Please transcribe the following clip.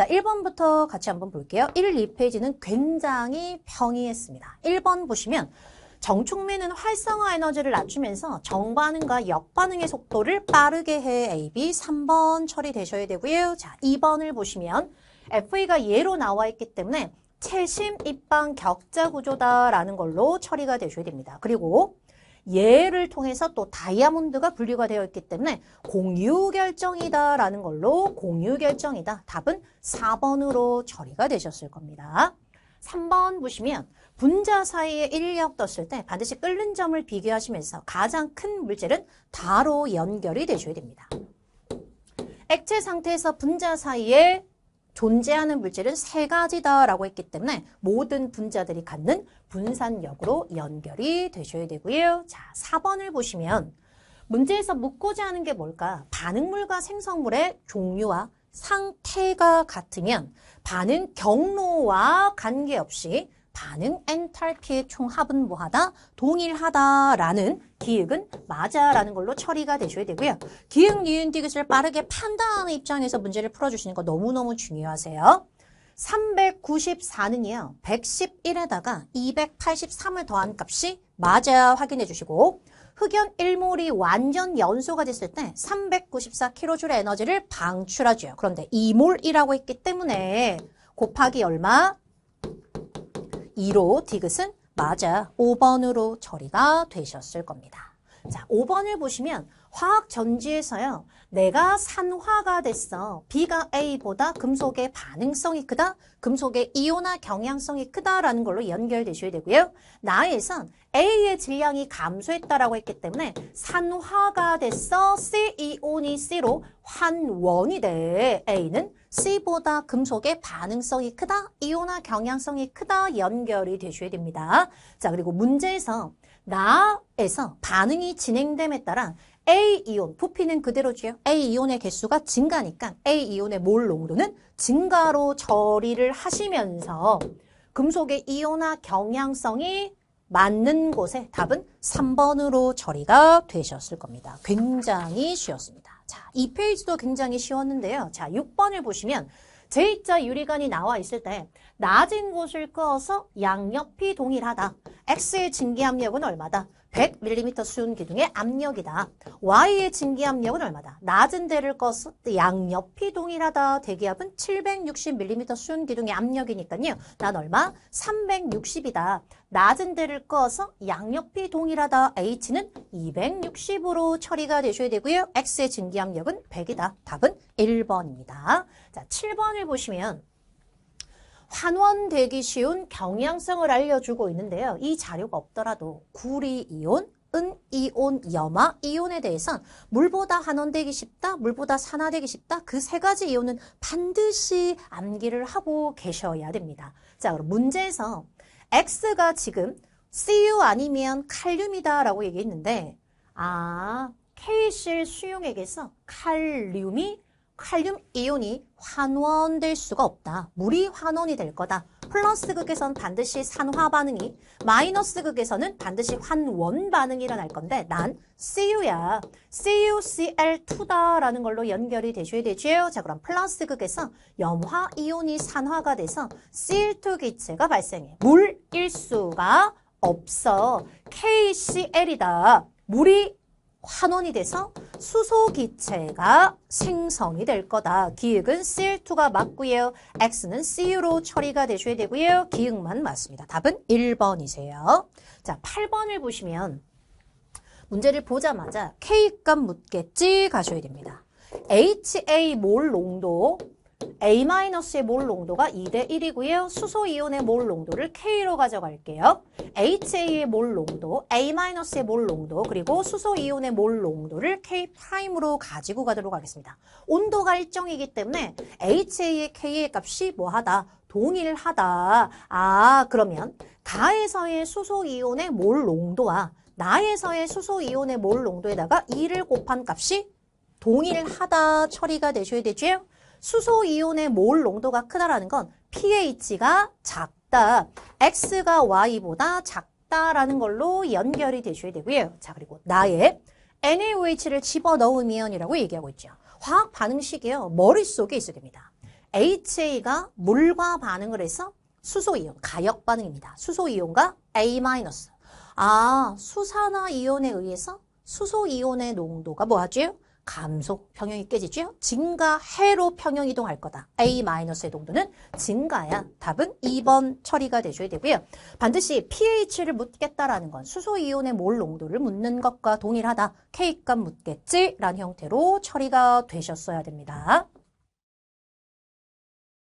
자, 1번부터 같이 한번 볼게요. 1, 2페이지는 굉장히 평이했습니다. 1번 보시면 정축면은 활성화 에너지를 낮추면서 정반응과 역반응의 속도를 빠르게 해 A, B 3번 처리되셔야 되고요. 자, 2번을 보시면 FA가 예로 나와 있기 때문에 채심, 입방, 격자 구조다라는 걸로 처리가 되셔야 됩니다. 그리고 예를 통해서 또 다이아몬드가 분류가 되어 있기 때문에 공유 결정이다라는 걸로 공유 결정이다. 답은 4번으로 처리가 되셨을 겁니다. 3번 보시면 분자 사이에 인력 떴을 때 반드시 끓는 점을 비교하시면서 가장 큰 물질은 다로 연결이 되셔야 됩니다. 액체 상태에서 분자 사이에 존재하는 물질은 세 가지다라고 했기 때문에 모든 분자들이 갖는 분산력으로 연결이 되셔야 되고요. 자, 4번을 보시면 문제에서 묻고자 하는 게 뭘까? 반응물과 생성물의 종류와 상태가 같으면 반응 경로와 관계없이 반응 엔탈피의 총합은 뭐하다? 동일하다라는 기획은 맞아라는 걸로 처리가 되셔야 되고요. 기획, 니은, 디귿을 빠르게 판단하는 입장에서 문제를 풀어주시는 거 너무너무 중요하세요. 394는요. 111에다가 283을 더한 값이 맞아 확인해 주시고 흑연 일몰이 완전 연소가 됐을 때 394kJ 에너지를 방출하죠. 그런데 이몰이라고 했기 때문에 곱하기 얼마? 2로 디귿은 맞아. 5번으로 처리가 되셨을 겁니다. 자, 5번을 보시면 화학 전지에서요. 내가 산화가 됐어. 비가 A보다 금속의 반응성이 크다. 금속의 이온화 경향성이 크다라는 걸로 연결되셔야 되고요. 나에선 A의 질량이 감소했다라고 했기 때문에 산화가 됐어. C 이온이 C로 환원이 돼. A는 C보다 금속의 반응성이 크다. 이온화 경향성이 크다. 연결이 되셔야 됩니다. 자, 그리고 문제에서 나에서 반응이 진행됨에 따라 A 이온, 부피는 그대로지요. A 이온의 개수가 증가니까 A 이온의 몰 농도는 증가로 처리를 하시면서 금속의 이온화 경향성이 맞는 곳에 답은 3번으로 처리가 되셨을 겁니다. 굉장히 쉬웠습니다. 자, 이 페이지도 굉장히 쉬웠는데요. 자, 6번을 보시면 제2자 유리관이 나와 있을 때 낮은 곳을 끄어서 양옆이 동일하다. X의 증기압력은 얼마다? 100mm 수은 기둥의 압력이다. Y의 증기압력은 얼마다? 낮은 데를 꺼서 양옆이 동일하다. 대기압은 760mm 수은 기둥의 압력이니까요. 난 얼마? 360이다. 낮은 데를 꺼서 양옆이 동일하다. H는 260으로 처리가 되셔야 되고요. X의 증기압력은 100이다. 답은 1번입니다. 자, 7번을 보시면 환원되기 쉬운 경향성을 알려주고 있는데요. 이 자료가 없더라도 구리 이온, 은 이온, 염화 이온에 대해선 물보다 환원되기 쉽다, 물보다 산화되기 쉽다 그 세 가지 이온은 반드시 암기를 하고 계셔야 됩니다. 자, 그럼 문제에서 X가 지금 CU 아니면 칼륨이다 라고 얘기했는데 아, K실 수용액에서 칼륨이 칼륨 이온이 환원될 수가 없다. 물이 환원이 될 거다. 플러스 극에서는 반드시 산화 반응이 마이너스 극에서는 반드시 환원 반응이 일어날 건데 난 CU야. CuCl2다 라는 걸로 연결이 되셔야 되죠. 자 그럼 플러스 극에서 염화 이온이 산화가 돼서 CL2 기체가 발생해. 물 일수가 없어. KCl이다. 물이 환원이 돼서 수소기체가 생성이 될 거다. 기획은 CL2가 맞고요. X는 Cu로 처리가 되셔야 되고요. 기획만 맞습니다. 답은 1번이세요. 자, 8번을 보시면 문제를 보자마자 K값 묻겠지 가셔야 됩니다. HA 몰 농도 A-의 몰 농도가 2대 1이고요. 수소 이온의 몰 농도를 K로 가져갈게요. HA의 몰 농도, A-의 몰 농도, 그리고 수소 이온의 몰 농도를 K'으로 가지고 가도록 하겠습니다. 온도가 일정이기 때문에 HA의 K의 값이 뭐하다? 동일하다. 아, 그러면 가에서의 수소 이온의 몰 농도와 나에서의 수소 이온의 몰 농도에다가 2를 곱한 값이 동일하다 처리가 되셔야 되죠. 수소 이온의 몰 농도가 크다라는 건 pH가 작다. X가 Y보다 작다라는 걸로 연결이 되셔야 되고요. 자, 그리고 나의 NaOH를 집어넣으면 이라고 얘기하고 있죠. 화학 반응식이요. 머릿속에 있어야 됩니다. HA가 물과 반응을 해서 수소이온, 가역 반응입니다. 수소이온과 A-. 아, 수산화이온에 의해서 수소이온의 농도가 뭐하죠? 감속 평형이 깨지죠. 증가해로 평형 이동할 거다. A-의 농도는 증가야 답은 2번 처리가 되셔야 되고요. 반드시 pH를 묻겠다라는 건 수소이온의 몰 농도를 묻는 것과 동일하다. K값 묻겠지라는 형태로 처리가 되셨어야 됩니다.